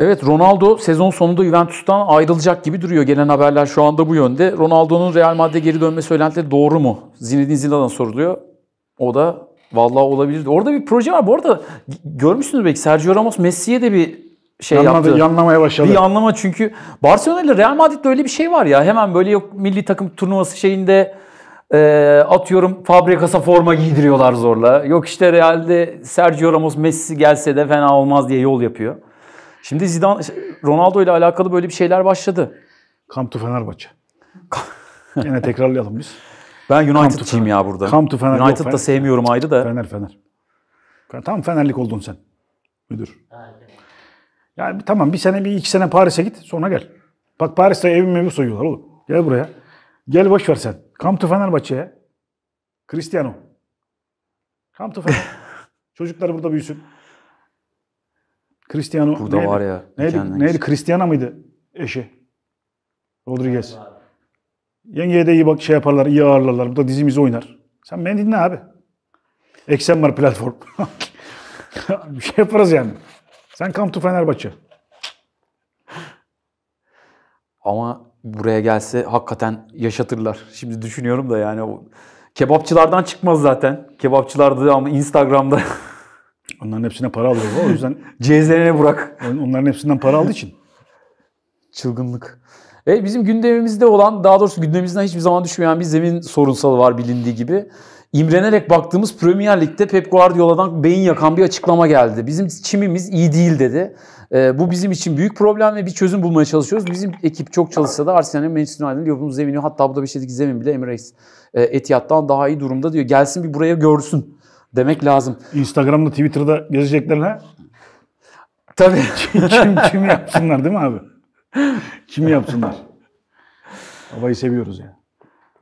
Evet Ronaldo sezon sonunda Juventus'tan ayrılacak gibi duruyor. Gelen haberler şu anda bu yönde. Ronaldo'nun Real Madrid'e geri dönme söylentileri doğru mu? Zinedine Zidane'a soruluyor. O da vallahi olabilir. Orada bir proje var. Bu arada görmüşsünüz belki Sergio Ramos Messi'ye de bir şey Yanladı, yaptı. Yanlamaya başladı. Bir anlama çünkü Barcelona ile Real Madrid'de öyle bir şey var ya. Hemen böyle yok milli takım turnuvası şeyinde e, atıyorum fabrikasa forma giydiriyorlar zorla. Yok işte Real'de Sergio Ramos Messi gelse de fena olmaz diye yol yapıyor. Şimdi Zidane, Ronaldo ile alakalı böyle bir şeyler başladı. Come to Fenerbahçe. Yine tekrarlayalım biz. Ben United'çıyım ya burada. Come to Fener. United da sevmiyorum ayrı da. Fener Fener. Tam Fenerlik oldun sen. Müdür. Yani tamam bir sene bir iki sene Paris'e git sonra gel. Bak Paris'te evimi evi soyuyorlar oğlum. Gel buraya. Gel boş ver sen. Come to Fenerbahçe'ye. Cristiano. Come to Fener. Çocuklar burada büyüsün. Cristiano Burada neydi? var ya. Neydi? Neydi? Cristiano mıydı eşi? Rodriguez. Yengeye de iyi bak şey yaparlar, iyi ağırlarlar. Bu da dizimizi oynar. Sen beni dinle abi. Eksen var platform. bir şey yaparız yani. Sen come to Fenerbahçe. Ama buraya gelse hakikaten yaşatırlar. Şimdi düşünüyorum da yani kebapçılardan çıkmaz zaten. Kebapçılarda ama Instagram'da Onların hepsine para alıyor. O yüzden... CZN'e bırak. Onların hepsinden para aldığı için. Çılgınlık. E bizim gündemimizde olan, daha doğrusu gündemimizden hiçbir zaman düşmeyen bir zemin sorunsalı var bilindiği gibi. İmrenerek baktığımız Premier Lig'de Pep Guardiola'dan beyin yakan bir açıklama geldi. Bizim çimimiz iyi değil dedi. E, bu bizim için büyük problem ve bir çözüm bulmaya çalışıyoruz. Bizim ekip çok çalışsa da Arsenal, Manchester United, Liverpool'un zemini hatta bu da bir şeydeki zemin bile Emirates e, Etihad'dan daha iyi durumda diyor. Gelsin bir buraya görsün demek lazım. Instagram'da, Twitter'da gezecekler ha? Tabii. kim, kim, kim yapsınlar değil mi abi? Kim yapsınlar? Babayı seviyoruz ya.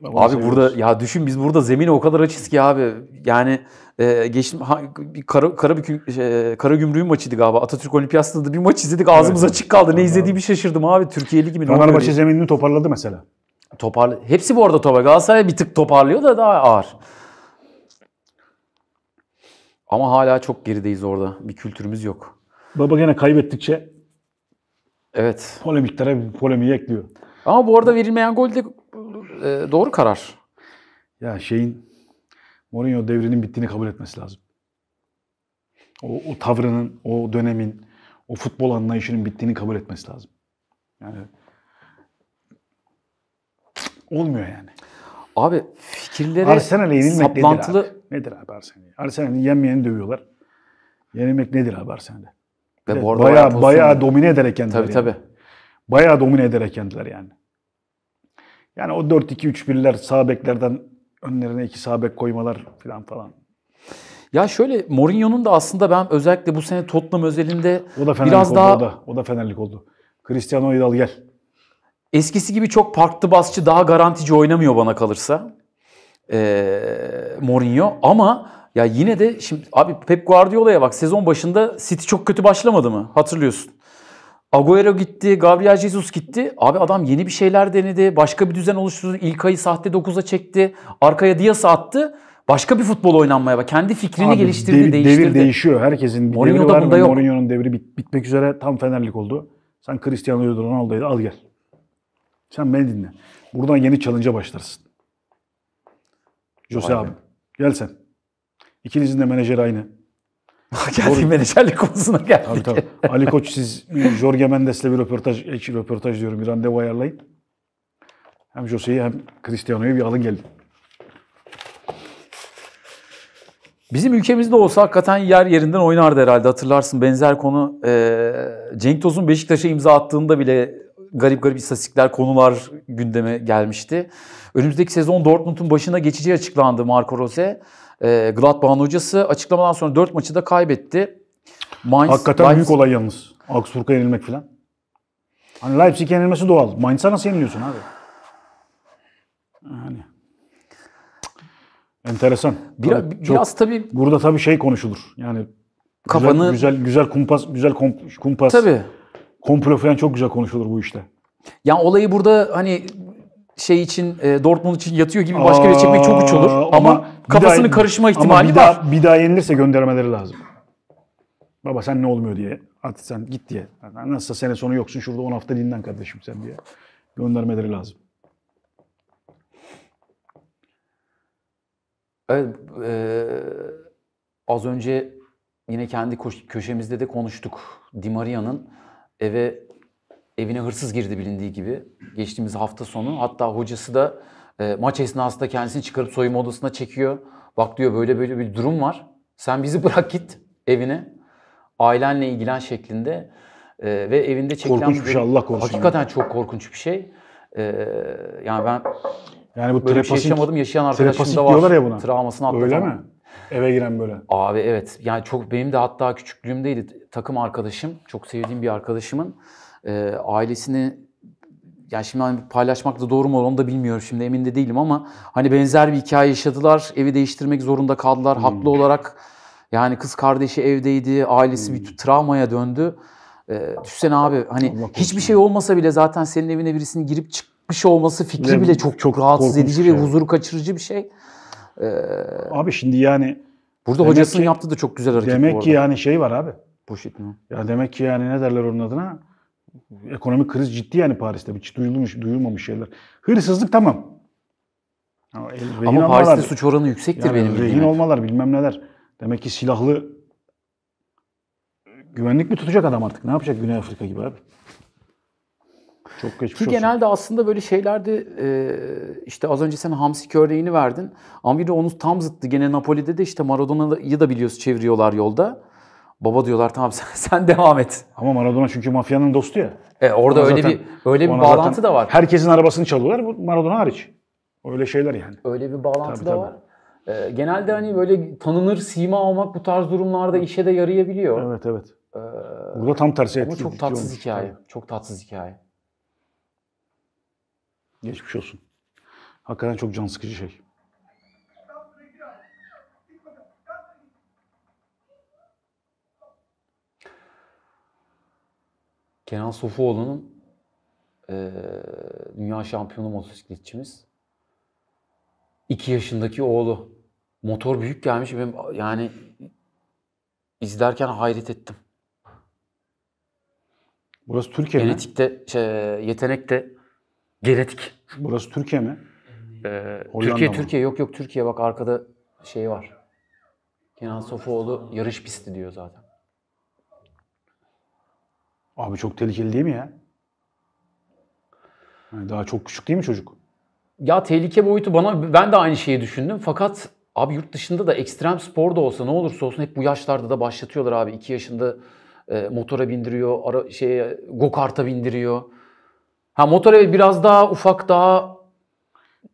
Yani. abi seviyoruz. burada ya düşün biz burada zemine o kadar açız ki abi. Yani e, geçtim ha, bir kara, kara, bir, e, kara gümrüğün maçıydı galiba. Atatürk Olimpiyatı'nda bir maç izledik ağzımız evet. açık kaldı. Ne abi. izlediğimi şaşırdım abi. Türkiye Ligi mi? Fenerbahçe zeminini toparladı mesela. Toparlı. Hepsi bu arada toparladı. Galatasaray bir tık toparlıyor da daha ağır. Ama hala çok gerideyiz orada. Bir kültürümüz yok. Baba gene kaybettikçe evet. polemiklere polemiği ekliyor. Ama bu arada verilmeyen gol de e, doğru karar. Ya şeyin Mourinho devrinin bittiğini kabul etmesi lazım. O, o tavrının, o dönemin, o futbol anlayışının bittiğini kabul etmesi lazım. Yani olmuyor yani. Abi fikirleri, Arsenal'e yenilmek saplantılı... nedir abi? Nedir abi Arsenal'i? Arsenal'i yenmeyeni dövüyorlar. Yenilmek nedir abi Arsenal'de? Ve bu arada bayağı, bayağı domine ederek yendiler. Tabii yani. tabii. Bayağı domine ederek yendiler yani. Yani o 4-2-3-1'ler sağ beklerden önlerine iki sağ bek koymalar falan falan. Ya şöyle Mourinho'nun da aslında ben özellikle bu sene Tottenham özelinde o da biraz oldu, daha... O da, o da fenerlik oldu. Cristiano Hidal gel. Eskisi gibi çok parklı basçı daha garantici oynamıyor bana kalırsa. Ee, Mourinho ama ya yine de şimdi abi Pep Guardiola'ya bak sezon başında City çok kötü başlamadı mı? Hatırlıyorsun. Agüero gitti, Gabriel Jesus gitti. Abi adam yeni bir şeyler denedi. Başka bir düzen oluşturdu. İlk ayı sahte 9'a çekti. Arkaya Dias'ı attı. Başka bir futbol oynanmaya bak. Kendi fikrini Abi, geliştirdi, devir, değiştirdi. Devir değişiyor. Herkesin bir Mourinho'da devri var. Mourinho'nun devri bit, bitmek üzere tam fenerlik oldu. Sen Cristiano Ronaldo'yu al gel. Sen beni dinle. Buradan yeni challenge'a başlarsın. Jose Vay abi. Gel sen. İkinizin de menajeri aynı. geldik menajerlik konusuna geldik. Tabii tabii. Ali Koç siz e, Jorge Mendes'le bir röportaj, röportaj diyorum bir randevu ayarlayın. Hem Jose'yi hem Cristiano'yu bir alın gelin. Bizim ülkemizde olsa hakikaten yer yerinden oynardı herhalde hatırlarsın. Benzer konu e, Cenk Tosun Beşiktaş'a imza attığında bile garip garip istatistikler, konular gündeme gelmişti. Önümüzdeki sezon Dortmund'un başına geçeceği açıklandı Marco Rose. E, Gladbach'ın hocası açıklamadan sonra 4 maçı da kaybetti. Mainz, Hakikaten Leipzig... büyük olay yalnız. Augsburg'a yenilmek falan. Hani Leipzig yenilmesi doğal. Mainz'a nasıl yeniliyorsun abi? Yani enteresan. Biraz, tabii, çok, biraz tabii burada tabii şey konuşulur. Yani kafanı güzel güzel, güzel kumpas güzel kumpas tabii. Komplo falan çok güzel konuşulur bu işte. Yani olayı burada hani şey için e, Dortmund için yatıyor gibi başka bir çekmek çok uç olur. Ama, ama kafasının daha, karışma ihtimali bir var. Daha, bir daha yenilirse göndermeleri lazım. Baba sen ne olmuyor diye. At sen git diye. Nasılsa sene sonu yoksun şurada 10 hafta dinlen kardeşim sen diye. Göndermeleri lazım. Evet, e, az önce yine kendi köşemizde de konuştuk. Dimaria'nın. Maria'nın eve evine hırsız girdi bilindiği gibi geçtiğimiz hafta sonu. Hatta hocası da e, maç esnasında kendisini çıkarıp soyunma odasına çekiyor. Bak diyor böyle böyle bir durum var. Sen bizi bırak git evine. Ailenle ilgilen şeklinde e, ve evinde çekilen... Korkunç bir, şey Allah korusun. Hakikaten çok korkunç bir şey. E, yani ben yani bu böyle bir şey yaşamadım. Yaşayan arkadaşım da var. ya buna. Travmasını atlatamam. Öyle mi? Eve giren böyle. Abi evet. Yani çok benim de hatta küçüklüğümdeydi takım arkadaşım, çok sevdiğim bir arkadaşımın e, ailesini yani şimdi hani paylaşmak da doğru mu olur onu da bilmiyorum şimdi emin de değilim ama hani benzer bir hikaye yaşadılar. Evi değiştirmek zorunda kaldılar. Hmm. Haklı olarak yani kız kardeşi evdeydi. Ailesi hmm. bir travmaya döndü. E, düşünsene abi hani Allah hiçbir şey olmasa bile zaten senin evine birisinin girip çıkmış olması fikri ne, bile çok çok rahatsız edici şey. ve huzuru kaçırıcı bir şey. Ee, abi şimdi yani burada hocasının ki, yaptığı da çok güzel hareket Demek ki yani şey var abi. Poşet mi? Ya demek ki yani ne derler onun adına? Ekonomik kriz ciddi yani Paris'te. Hiç duyulmuş, duyulmamış şeyler. Hırsızlık tamam. Ama, Ama Paris'te olmalar, suç oranı yüksektir yani benim bildiğim. Rehin olmalar bilmem neler. Demek ki silahlı güvenlik mi tutacak adam artık? Ne yapacak Güney Afrika gibi abi? Çok geçmiş Ki olsun. genelde aslında böyle şeylerde e, işte az önce sen Hamsik örneğini verdin. Ama de onu tam zıttı. Gene Napoli'de de işte Maradona'yı da biliyorsun çeviriyorlar yolda. Baba diyorlar tamam sen, sen devam et. Ama Maradona çünkü mafyanın dostu ya. E, orada ona öyle zaten, bir öyle bir bağlantı da var. Herkesin arabasını çalıyorlar Maradona hariç. Öyle şeyler yani. Öyle bir bağlantı tabii, da tabii. var. E, genelde hani böyle tanınır sima olmak bu tarz durumlarda işe de yarayabiliyor. Evet evet. Ee, Burada tam tersi etkili. Ama çok tatsız hikaye. Çok tatsız hikaye. Geçmiş olsun. Hakikaten çok can sıkıcı şey. Kenan Sofuoğlu'nun e, dünya şampiyonu motosikletçimiz 2 yaşındaki oğlu. Motor büyük gelmiş. Benim, yani izlerken hayret ettim. Burası Türkiye Genetikte, mi? Şey, yetenekte Genetik. Burası Türkiye mi? Ee, Türkiye mı? Türkiye yok yok Türkiye bak arkada şey var. Kenan Sofuoğlu yarış pisti diyor zaten. Abi çok tehlikeli değil mi ya? Yani daha çok küçük değil mi çocuk? Ya tehlike boyutu bana ben de aynı şeyi düşündüm fakat abi yurt dışında da ekstrem spor da olsa ne olursa olsun hep bu yaşlarda da başlatıyorlar abi. 2 yaşında e, motora bindiriyor, ara, şey go-kart'a bindiriyor. Ha motor evet biraz daha ufak daha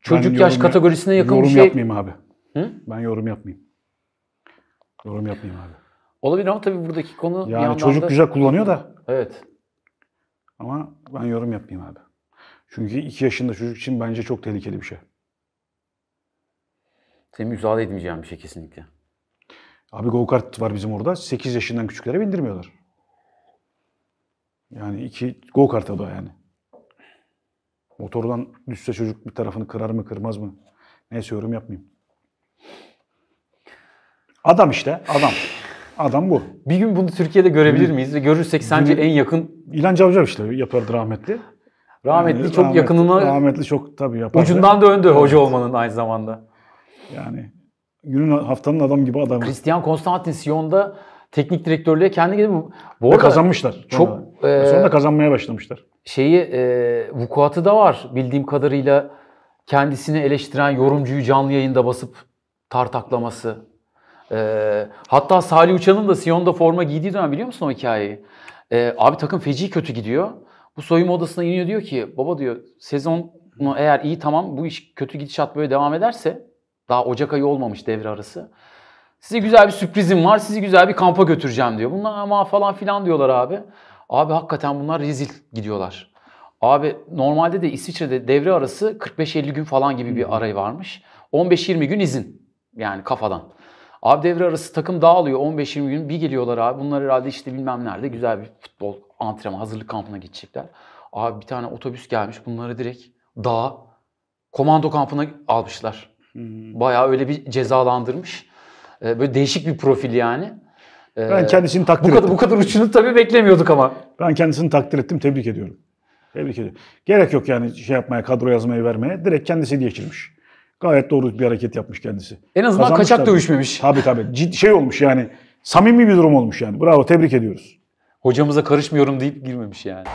çocuk yaş yorum, kategorisine yakın bir şey. yorum yapmayayım abi. Hı? Ben yorum yapmayayım. Yorum yapmayayım abi. Olabilir ama tabii buradaki konu Yani çocuk da... güzel kullanıyor da. Evet. Ama ben yorum yapmayayım abi. Çünkü 2 yaşında çocuk için bence çok tehlikeli bir şey. Senin müsaade etmeyeceğim bir şey kesinlikle. Abi go kart var bizim orada. 8 yaşından küçüklere bindirmiyorlar. Yani iki go kart da yani. Motordan düşse çocuk bir tarafını kırar mı kırmaz mı? Neyse yorum yapmayayım. Adam işte adam. Adam bu. Bir gün bunu Türkiye'de görebilir miyiz? Ve görürsek sence en yakın İlan Cavcav işte yapardı rahmetli. rahmetli Yani çok rahmet- yakınına Rahmetli çok tabii yapardı. ucundan döndü hoca olmanın aynı zamanda. Yani günün haftanın adam gibi adam. Christian Konstantin Sion'da teknik direktörlüğe kendi gidip bu Ve arada kazanmışlar. çok e, Sonra da kazanmaya başlamışlar. Şeyi e, vukuatı da var bildiğim kadarıyla kendisini eleştiren yorumcuyu canlı yayında basıp tartaklaması. E, hatta Salih Uçan'ın da sionda forma giydiği dönem biliyor musun o hikayeyi? E, abi takım feci kötü gidiyor. Bu soyunma odasına iniyor diyor ki baba diyor sezon mu eğer iyi tamam bu iş kötü gidişat böyle devam ederse daha Ocak ayı olmamış devre arası. Size güzel bir sürprizim var. Sizi güzel bir kampa götüreceğim diyor. Bunlar ama falan filan diyorlar abi. Abi hakikaten bunlar rezil gidiyorlar. Abi normalde de İsviçre'de devre arası 45-50 gün falan gibi bir arayı varmış. 15-20 gün izin yani kafadan. Abi devre arası takım dağılıyor 15-20 gün bir geliyorlar abi. Bunlar herhalde işte bilmem nerede güzel bir futbol antrenman hazırlık kampına gidecekler. Abi bir tane otobüs gelmiş bunları direkt dağa komando kampına almışlar. Bayağı öyle bir cezalandırmış. Ee, böyle değişik bir profil yani. Ee, ben kendisini takdir bu kadar, ettim. Bu kadar uçunu tabii beklemiyorduk ama. Ben kendisini takdir ettim. Tebrik ediyorum. Tebrik ediyorum. Gerek yok yani şey yapmaya, kadro yazmaya vermeye. Direkt kendisi geçirmiş. Gayet doğru bir hareket yapmış kendisi. En azından Kazanmış kaçak tabii. dövüşmemiş. Tabii tabii. Cid, şey olmuş yani. Samimi bir durum olmuş yani. Bravo tebrik ediyoruz. Hocamıza karışmıyorum deyip girmemiş yani.